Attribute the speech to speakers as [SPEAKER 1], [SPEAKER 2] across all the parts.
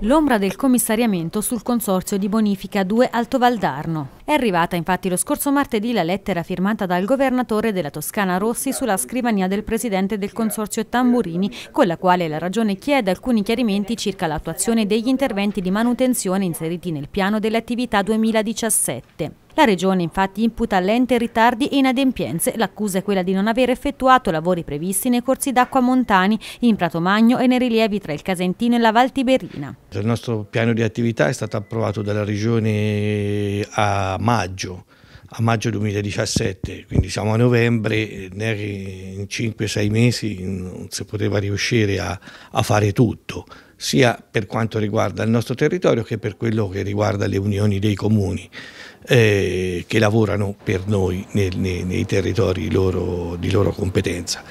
[SPEAKER 1] l'ombra del commissariamento sul consorzio di bonifica 2 Alto Valdarno. È arrivata infatti lo scorso martedì la lettera firmata dal governatore della Toscana Rossi sulla scrivania del presidente del consorzio Tamburini, con la quale la ragione chiede alcuni chiarimenti circa l'attuazione degli interventi di manutenzione inseriti nel piano delle attività 2017. La Regione infatti imputa lente ritardi e inadempienze. L'accusa è quella di non aver effettuato lavori previsti nei corsi d'acqua montani, in Pratomagno e nei rilievi tra il Casentino e la Val Tiberina.
[SPEAKER 2] Il nostro piano di attività è stato approvato dalla Regione a maggio a maggio 2017, quindi siamo a novembre, in 5-6 mesi non si poteva riuscire a, a fare tutto sia per quanto riguarda il nostro territorio che per quello che riguarda le unioni dei comuni eh, che lavorano per noi nel, nei, nei, territori loro, di loro competenza.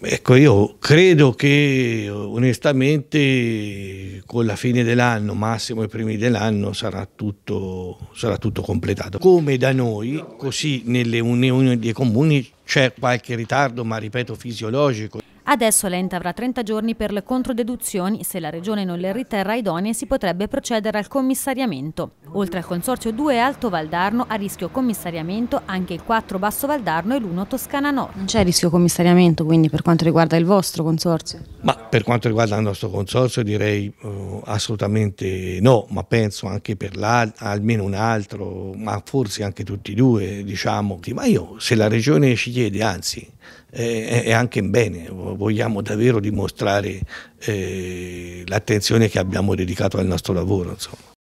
[SPEAKER 2] Ecco, io credo che onestamente con la fine dell'anno, massimo i primi dell'anno, sarà tutto, sarà tutto completato. Come da noi, così nelle unioni dei comuni c'è qualche ritardo, ma ripeto fisiologico.
[SPEAKER 1] Adesso l'ente avrà 30 giorni per le controdeduzioni. Se la Regione non le riterrà idonee si potrebbe procedere al commissariamento. Oltre al Consorzio 2 Alto Valdarno a rischio commissariamento anche il 4 Basso Valdarno e l'1 Toscana Nord. Non c'è rischio commissariamento quindi per quanto riguarda il vostro consorzio?
[SPEAKER 2] Ma per quanto riguarda il nostro consorzio direi uh, assolutamente no, ma penso anche per almeno un altro, ma forse anche tutti e due, diciamo. Ma io se la Regione ci chiede, anzi è anche in bene, vogliamo davvero dimostrare eh, l'attenzione che abbiamo dedicato al nostro lavoro. Insomma.